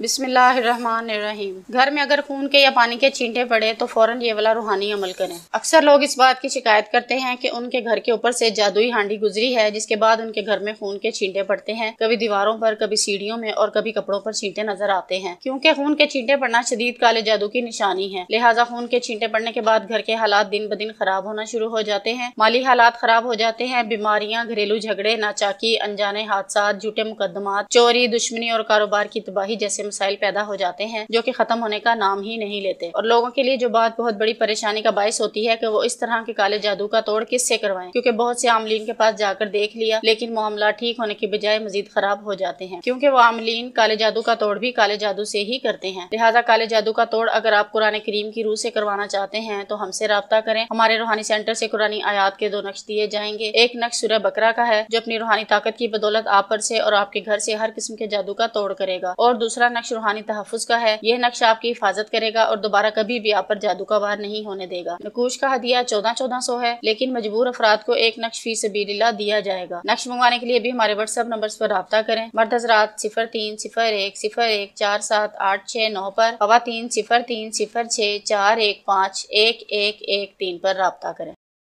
बिस्मिल्लाहिर्रहमानिर्रहीम घर में अगर खून के या पानी के छींटे पड़े तो फौरन ये वाला रूहानी अमल करें अक्सर लोग इस बात की शिकायत करते हैं कि उनके घर के ऊपर से जादुई हांडी गुजरी है जिसके बाद उनके घर में खून के छींटे पड़ते हैं कभी दीवारों पर कभी सीढ़ियों में और कभी कपड़ों पर छींटे नजर आते हैं क्यूँकी खून के छींटे पड़ना शदीद काले जादू की निशानी है लिहाजा खून के छींटे पड़ने के बाद घर के हालात दिन ब दिन खराब होना शुरू हो जाते हैं माली हालात खराब हो जाते हैं बीमारियाँ घरेलू झगड़े नाचाकी अनजाने हादसा झूठे मुकदमा चोरी दुश्मनी और कारोबार की तबाही जैसे मसाइल पैदा हो जाते हैं जो कि खत्म होने का नाम ही नहीं लेते और लोगों के लिए जो बात बहुत बड़ी परेशानी का बायस होती है कि वो इस तरह के काले जादू का तोड़ किससे करवाएं क्योंकि बहुत से आमलीन के पास जाकर देख लिया लेकिन मामला ठीक होने के बजाय मजीद खराब हो जाते हैं क्योंकि वो आमलीन काले जादू का तोड़ भी काले जादू से ही करते हैं लिहाजा काले जादू का तोड़ अगर आप कुरान करीम की रूह से करवाना चाहते हैं तो हमसे रब्ता करें हमारे रूहानी सेंटर से कुरानी आयात के दो नक्श दिए जाएंगे एक नक्श सूर्य बकरा का है जो अपनी रूहानी ताकत की बदौलत आप पर से और आपके घर से हर किस्म के जादू का तोड़ करेगा और दूसरा नक्श रूहानी तहफ़ का है यह नक्श आपकी हिफाजत करेगा और दोबारा कभी भी आप पर जादू का वार नहीं होने देगा नकूश का हदिया चौदह चौदह सौ है लेकिन मजबूर अफराद को एक नक्श फी सबीला दिया जाएगा नक्श मंगवाने के लिए भी हमारे व्हाट्सएप नंबर पर रबा करें मर्द हजरात सिफर तीन सिफर एक सिफर एक चार सात आठ छः नौ पर खवा तीन सिफर तीन सिफर छः चार एक पाँच एक एक एक तीन पर रबता करें